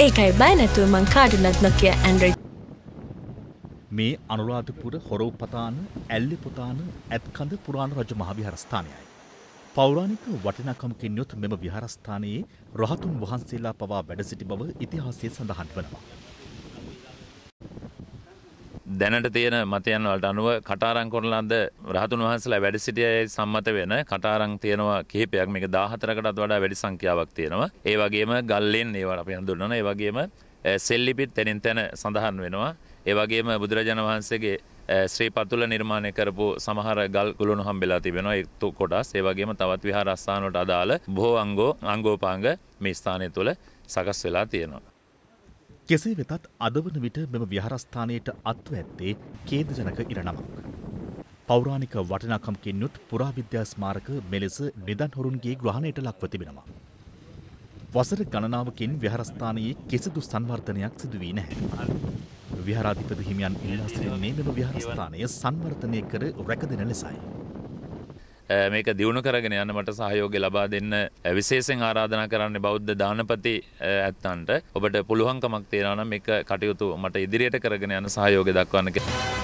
ඒකයි බය නැතුව මං කාඩුනත් නොකිය ඇන්ඩරයි මේ අනුරාධපුර හොරව්පතාන ඇල්ලිපොතාන ඇත්කඳ පුරාණ රජ මහවිහාරස්ථානයයි. පෞරාණික වටිනාකමකින් යුත් මෙම විහාරස්ථානයේ රහතුන් වහන්සේලා පවා වැඩසිටි බව ඉතිහාසය සඳහන් වනවා. දැනට තියෙන මතයන් වලට අනුව කටාරං කොරලන්ද රහතුන් වහන්සලා වැඩ සිටියයි සම්මත වෙන කටාරං තියෙනවා කිහිපයක් මේක 14කටත් වඩා වැඩි සංඛ්‍යාවක් තියෙනවා. ඒ වගේම ගල්ලෙන් ඒවට අපි හඳුන්වනවා. ඒ වගේම සෙල්ලිපිත් තැනින් තැන සඳහන් වෙනවා. ඒ වගේම බුදුරජාණන් වහන්සේගේ ශ්‍රී පතුල නිර්මාණය කරපු සමහර ගල් කුළුණු හම්බෙලා තිබෙනවා එක්තු කොටස් ඒ වගේම තවත් විහාරස්ථානවලට අදාළ බොහෝ අංගෝ අංගෝපාංග මේ ස්ථානය තුළ සකස් වෙලා තියෙනවා කෙසේ වෙතත් අද වන විට මෙම විහාරස්ථානයට අත්ව ඇත්තේ කේදජනක ඉරණමක්. පෞරාණික වටිනාකම්කින් යුත් පුරාවිද්‍යා ස්මාරක මෙලෙස නිදන් හොරුන්ගේ ග්‍රහණයට ලක්ව තිබෙනවා. වසර ගණනාවකින් විහාරස්ථානයේ කිසිදු සංවර්ධනයක් සිදු වී නැහැ. විහාරාධිපති හිමියන් ඉල්ලා සිටින්නේ මෙම විහාරස්ථානය සංවර්ධනය කර රැකදෙන ලෙසයි. මේක දියුණු කරගෙන යන්න මට සහයෝගය ලබා දෙන්න විශේෂෙන් ආරාධනා කරන්න බෞද්ධ දානපති ඇත්තන්ට ඔබට පුළුවන්කමක් තේරනම් එක කටයුතු මට ඉදිරියට කරගෙන යන සහයෝග දක්වන්න කියලා.